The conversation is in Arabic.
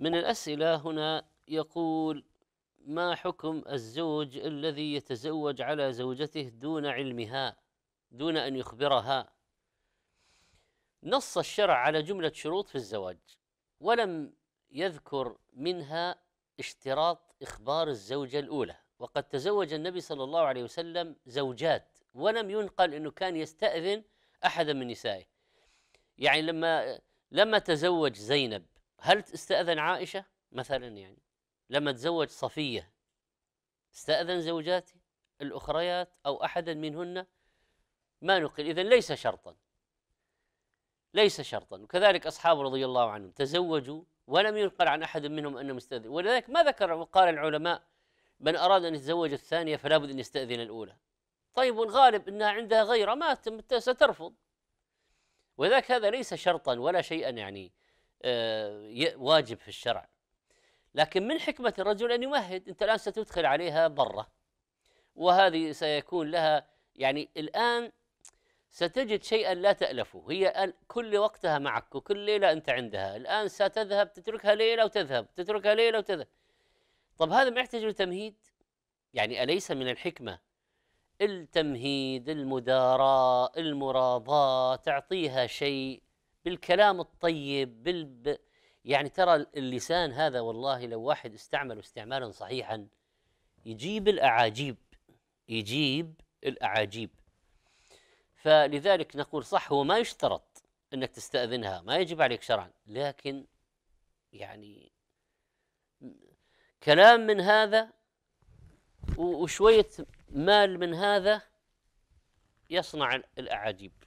من الأسئلة هنا يقول ما حكم الزوج الذي يتزوج على زوجته دون علمها دون أن يخبرها نص الشرع على جملة شروط في الزواج ولم يذكر منها اشتراط إخبار الزوجة الأولى وقد تزوج النبي صلى الله عليه وسلم زوجات ولم ينقل أنه كان يستأذن أحدا من نسائه يعني لما لما تزوج زينب هل استأذن عائشة مثلا يعني لما تزوج صفية استأذن زوجاته الأخريات أو أحدا منهن ما نقل إذا ليس شرطا ليس شرطا وكذلك أصحاب رضي الله عنهم تزوجوا ولم ينقل عن أحد منهم أنه مستأذن ولذلك ما ذكر وقال العلماء من أراد أن يتزوج الثانية فلا بد أن يستأذن الأولى طيب والغالب أنها عندها غيرة ما سترفض وذاك هذا ليس شرطا ولا شيئا يعني آه، واجب في الشرع لكن من حكمة الرجل أن يمهد أنت الآن ستدخل عليها برة وهذه سيكون لها يعني الآن ستجد شيئا لا تألفه هي كل وقتها معك وكل ليلة أنت عندها الآن ستذهب تتركها ليلة وتذهب تتركها ليلة وتذهب طب هذا ما يحتاج لتمهيد يعني أليس من الحكمة التمهيد المداراة المراضاة تعطيها شيء بالكلام الطيب بال... يعني ترى اللسان هذا والله لو واحد استعمله استعمالا صحيحا يجيب الأعاجيب يجيب الأعاجيب فلذلك نقول صح هو ما يشترط أنك تستأذنها ما يجب عليك شرعا لكن يعني كلام من هذا وشوية مال من هذا يصنع الأعاجيب